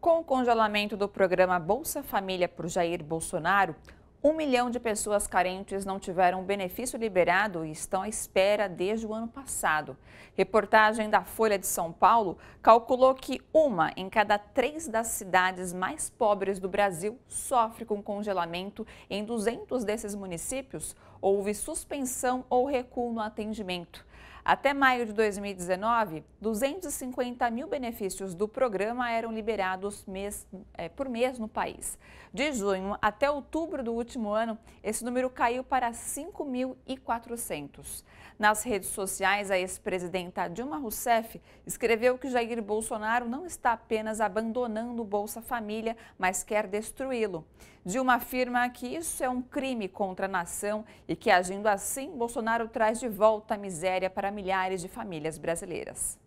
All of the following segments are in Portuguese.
Com o congelamento do programa Bolsa Família por Jair Bolsonaro, um milhão de pessoas carentes não tiveram o benefício liberado e estão à espera desde o ano passado. Reportagem da Folha de São Paulo calculou que uma em cada três das cidades mais pobres do Brasil sofre com congelamento. Em 200 desses municípios, houve suspensão ou recuo no atendimento. Até maio de 2019, 250 mil benefícios do programa eram liberados mês, é, por mês no país. De junho até outubro do último ano, esse número caiu para 5.400. Nas redes sociais, a ex-presidenta Dilma Rousseff escreveu que Jair Bolsonaro não está apenas abandonando o Bolsa Família, mas quer destruí-lo. Dilma afirma que isso é um crime contra a nação e que, agindo assim, Bolsonaro traz de volta a miséria para a milhares de famílias brasileiras.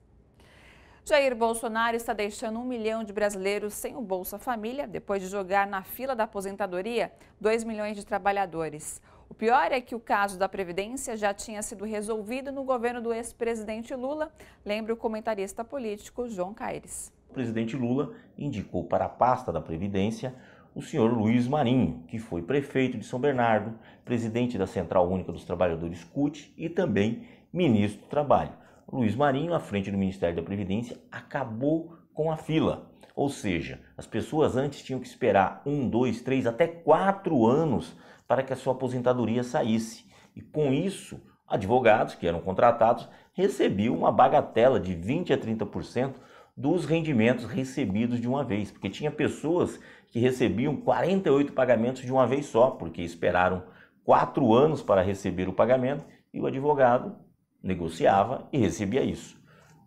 Jair Bolsonaro está deixando um milhão de brasileiros sem o Bolsa Família depois de jogar na fila da aposentadoria 2 milhões de trabalhadores. O pior é que o caso da Previdência já tinha sido resolvido no governo do ex-presidente Lula, lembra o comentarista político João Caires. O presidente Lula indicou para a pasta da Previdência o senhor Luiz Marinho, que foi prefeito de São Bernardo, presidente da Central Única dos Trabalhadores CUT e também ministro do Trabalho. Luiz Marinho, à frente do Ministério da Previdência, acabou com a fila. Ou seja, as pessoas antes tinham que esperar um, dois, três, até quatro anos para que a sua aposentadoria saísse. E com isso, advogados que eram contratados recebiam uma bagatela de 20 a 30% dos rendimentos recebidos de uma vez, porque tinha pessoas que recebiam 48 pagamentos de uma vez só, porque esperaram quatro anos para receber o pagamento e o advogado negociava e recebia isso.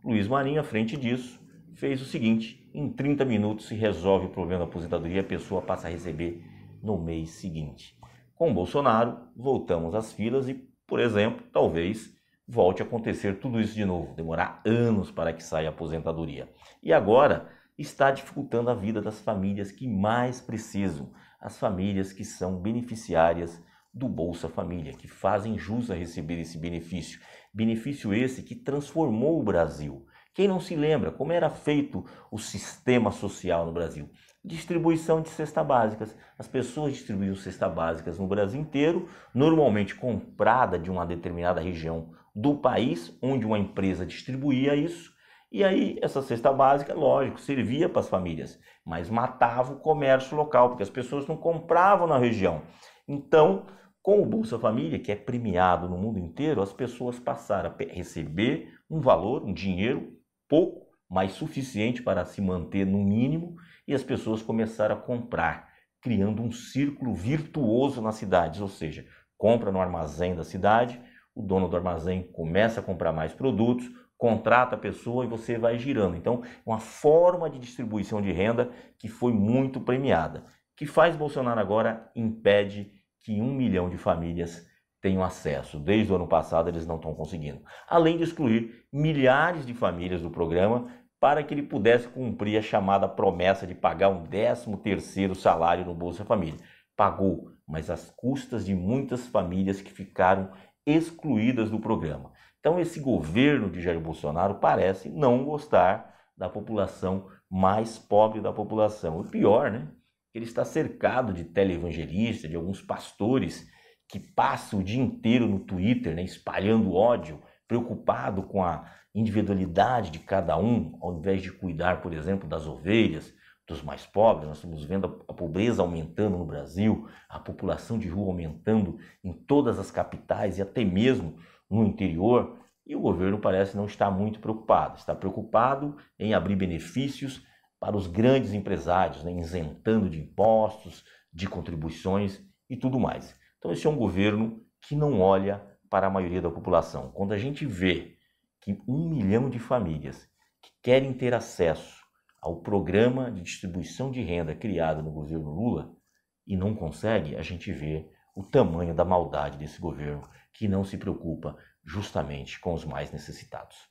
Luiz Marinho, à frente disso, fez o seguinte: em 30 minutos se resolve o problema da aposentadoria e a pessoa passa a receber no mês seguinte. Com Bolsonaro, voltamos às filas e, por exemplo, talvez volte a acontecer tudo isso de novo, demorar anos para que saia a aposentadoria. E agora está dificultando a vida das famílias que mais precisam, as famílias que são beneficiárias do Bolsa Família, que fazem jus a receber esse benefício. Benefício esse que transformou o Brasil. Quem não se lembra como era feito o sistema social no Brasil? Distribuição de cesta básicas. As pessoas distribuíam cesta básicas no Brasil inteiro, normalmente comprada de uma determinada região do país, onde uma empresa distribuía isso. E aí, essa cesta básica, lógico, servia para as famílias, mas matava o comércio local, porque as pessoas não compravam na região. Então, com o Bolsa Família, que é premiado no mundo inteiro, as pessoas passaram a receber um valor, um dinheiro pouco, mas suficiente para se manter no mínimo, e as pessoas começaram a comprar, criando um círculo virtuoso nas cidades, ou seja, compra no armazém da cidade, o dono do armazém começa a comprar mais produtos, contrata a pessoa e você vai girando. Então, é uma forma de distribuição de renda que foi muito premiada. O que faz Bolsonaro agora impede que um milhão de famílias tenham acesso. Desde o ano passado eles não estão conseguindo. Além de excluir milhares de famílias do programa para que ele pudesse cumprir a chamada promessa de pagar um décimo terceiro salário no Bolsa Família. Pagou, mas às custas de muitas famílias que ficaram excluídas do programa. Então esse governo de Jair Bolsonaro parece não gostar da população mais pobre da população. O pior, né? Ele está cercado de televangelistas, de alguns pastores que passam o dia inteiro no Twitter, né, espalhando ódio, preocupado com a individualidade de cada um, ao invés de cuidar, por exemplo, das ovelhas, dos mais pobres. Nós estamos vendo a pobreza aumentando no Brasil, a população de rua aumentando em todas as capitais e até mesmo no interior. E o governo parece não estar muito preocupado. Está preocupado em abrir benefícios para os grandes empresários, né, isentando de impostos, de contribuições e tudo mais. Então, esse é um governo que não olha para a maioria da população. Quando a gente vê que um milhão de famílias que querem ter acesso ao programa de distribuição de renda criado no governo Lula e não consegue, a gente vê o tamanho da maldade desse governo que não se preocupa justamente com os mais necessitados.